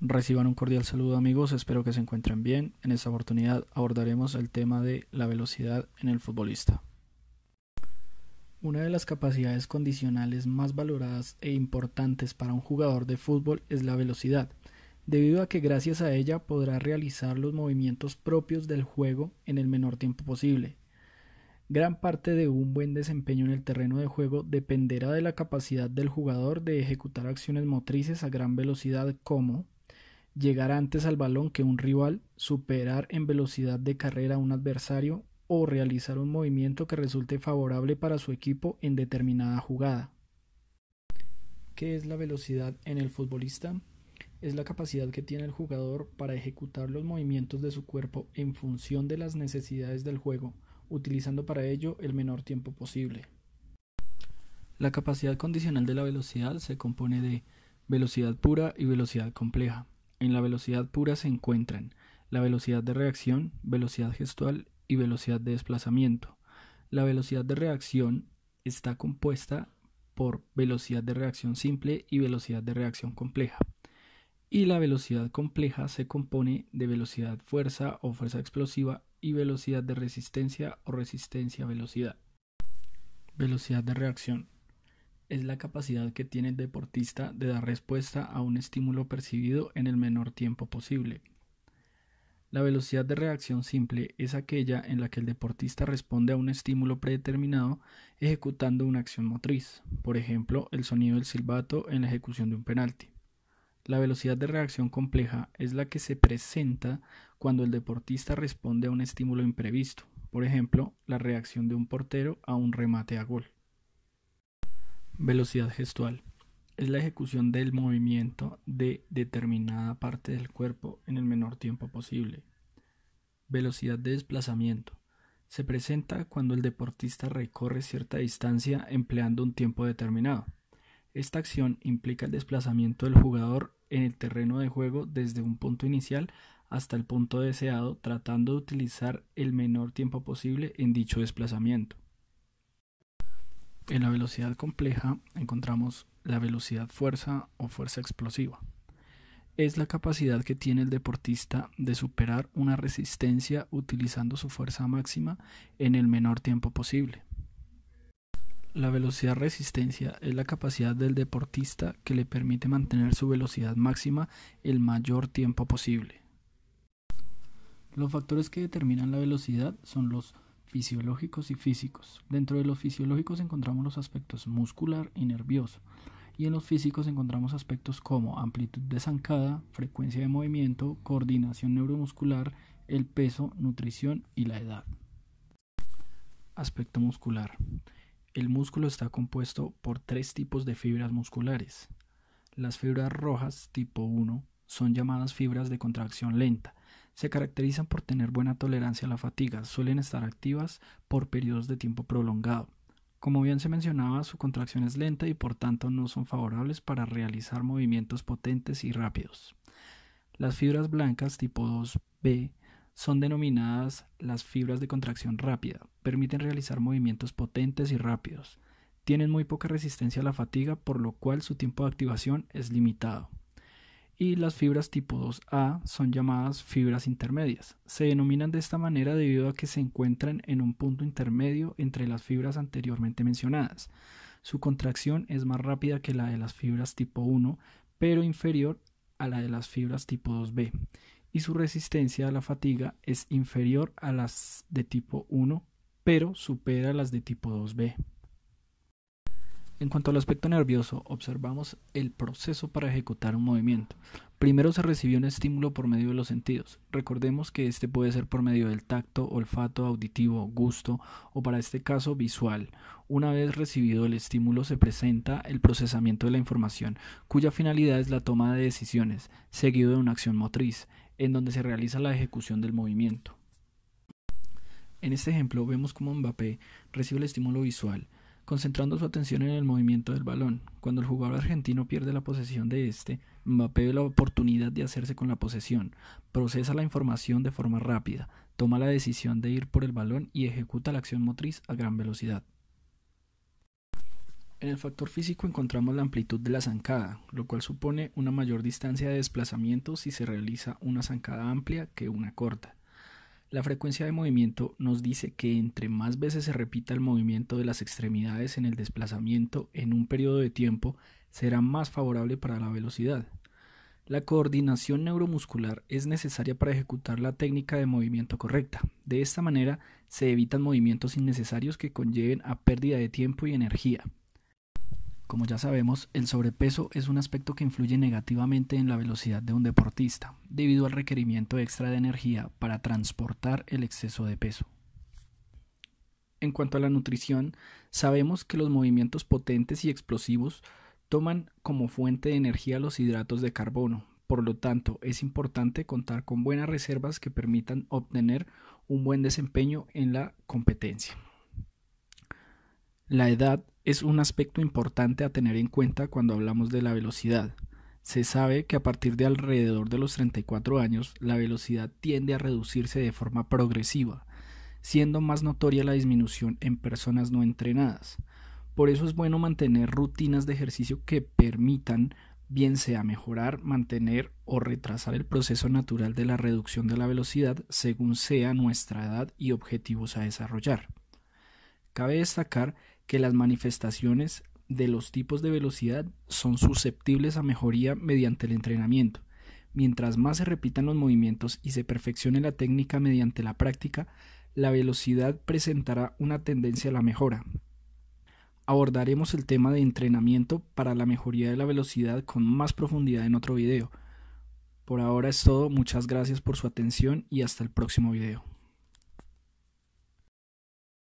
Reciban un cordial saludo amigos, espero que se encuentren bien. En esta oportunidad abordaremos el tema de la velocidad en el futbolista. Una de las capacidades condicionales más valoradas e importantes para un jugador de fútbol es la velocidad, debido a que gracias a ella podrá realizar los movimientos propios del juego en el menor tiempo posible. Gran parte de un buen desempeño en el terreno de juego dependerá de la capacidad del jugador de ejecutar acciones motrices a gran velocidad como llegar antes al balón que un rival, superar en velocidad de carrera a un adversario o realizar un movimiento que resulte favorable para su equipo en determinada jugada. ¿Qué es la velocidad en el futbolista? Es la capacidad que tiene el jugador para ejecutar los movimientos de su cuerpo en función de las necesidades del juego, utilizando para ello el menor tiempo posible. La capacidad condicional de la velocidad se compone de velocidad pura y velocidad compleja. En la velocidad pura se encuentran la velocidad de reacción, velocidad gestual y velocidad de desplazamiento. La velocidad de reacción está compuesta por velocidad de reacción simple y velocidad de reacción compleja. Y la velocidad compleja se compone de velocidad fuerza o fuerza explosiva y velocidad de resistencia o resistencia velocidad. Velocidad de reacción es la capacidad que tiene el deportista de dar respuesta a un estímulo percibido en el menor tiempo posible. La velocidad de reacción simple es aquella en la que el deportista responde a un estímulo predeterminado ejecutando una acción motriz, por ejemplo, el sonido del silbato en la ejecución de un penalti. La velocidad de reacción compleja es la que se presenta cuando el deportista responde a un estímulo imprevisto, por ejemplo, la reacción de un portero a un remate a gol. Velocidad gestual. Es la ejecución del movimiento de determinada parte del cuerpo en el menor tiempo posible. Velocidad de desplazamiento. Se presenta cuando el deportista recorre cierta distancia empleando un tiempo determinado. Esta acción implica el desplazamiento del jugador en el terreno de juego desde un punto inicial hasta el punto deseado, tratando de utilizar el menor tiempo posible en dicho desplazamiento. En la velocidad compleja encontramos la velocidad fuerza o fuerza explosiva. Es la capacidad que tiene el deportista de superar una resistencia utilizando su fuerza máxima en el menor tiempo posible. La velocidad resistencia es la capacidad del deportista que le permite mantener su velocidad máxima el mayor tiempo posible. Los factores que determinan la velocidad son los fisiológicos y físicos. Dentro de los fisiológicos encontramos los aspectos muscular y nervioso, y en los físicos encontramos aspectos como amplitud de zancada, frecuencia de movimiento, coordinación neuromuscular, el peso, nutrición y la edad. Aspecto muscular. El músculo está compuesto por tres tipos de fibras musculares. Las fibras rojas tipo 1 son llamadas fibras de contracción lenta se caracterizan por tener buena tolerancia a la fatiga, suelen estar activas por periodos de tiempo prolongado. Como bien se mencionaba, su contracción es lenta y por tanto no son favorables para realizar movimientos potentes y rápidos. Las fibras blancas tipo 2B son denominadas las fibras de contracción rápida, permiten realizar movimientos potentes y rápidos. Tienen muy poca resistencia a la fatiga, por lo cual su tiempo de activación es limitado y las fibras tipo 2A son llamadas fibras intermedias. Se denominan de esta manera debido a que se encuentran en un punto intermedio entre las fibras anteriormente mencionadas. Su contracción es más rápida que la de las fibras tipo 1, pero inferior a la de las fibras tipo 2B, y su resistencia a la fatiga es inferior a las de tipo 1, pero supera a las de tipo 2B. En cuanto al aspecto nervioso, observamos el proceso para ejecutar un movimiento. Primero se recibió un estímulo por medio de los sentidos. Recordemos que este puede ser por medio del tacto, olfato, auditivo, gusto o para este caso visual. Una vez recibido el estímulo se presenta el procesamiento de la información, cuya finalidad es la toma de decisiones, seguido de una acción motriz, en donde se realiza la ejecución del movimiento. En este ejemplo vemos cómo Mbappé recibe el estímulo visual, concentrando su atención en el movimiento del balón. Cuando el jugador argentino pierde la posesión de este, Mbappé la oportunidad de hacerse con la posesión, procesa la información de forma rápida, toma la decisión de ir por el balón y ejecuta la acción motriz a gran velocidad. En el factor físico encontramos la amplitud de la zancada, lo cual supone una mayor distancia de desplazamiento si se realiza una zancada amplia que una corta. La frecuencia de movimiento nos dice que entre más veces se repita el movimiento de las extremidades en el desplazamiento en un periodo de tiempo, será más favorable para la velocidad. La coordinación neuromuscular es necesaria para ejecutar la técnica de movimiento correcta. De esta manera se evitan movimientos innecesarios que conlleven a pérdida de tiempo y energía. Como ya sabemos, el sobrepeso es un aspecto que influye negativamente en la velocidad de un deportista, debido al requerimiento extra de energía para transportar el exceso de peso. En cuanto a la nutrición, sabemos que los movimientos potentes y explosivos toman como fuente de energía los hidratos de carbono, por lo tanto es importante contar con buenas reservas que permitan obtener un buen desempeño en la competencia. La edad es un aspecto importante a tener en cuenta cuando hablamos de la velocidad. Se sabe que a partir de alrededor de los 34 años, la velocidad tiende a reducirse de forma progresiva, siendo más notoria la disminución en personas no entrenadas. Por eso es bueno mantener rutinas de ejercicio que permitan, bien sea mejorar, mantener o retrasar el proceso natural de la reducción de la velocidad según sea nuestra edad y objetivos a desarrollar. Cabe destacar que las manifestaciones de los tipos de velocidad son susceptibles a mejoría mediante el entrenamiento. Mientras más se repitan los movimientos y se perfeccione la técnica mediante la práctica, la velocidad presentará una tendencia a la mejora. Abordaremos el tema de entrenamiento para la mejoría de la velocidad con más profundidad en otro video. Por ahora es todo, muchas gracias por su atención y hasta el próximo video.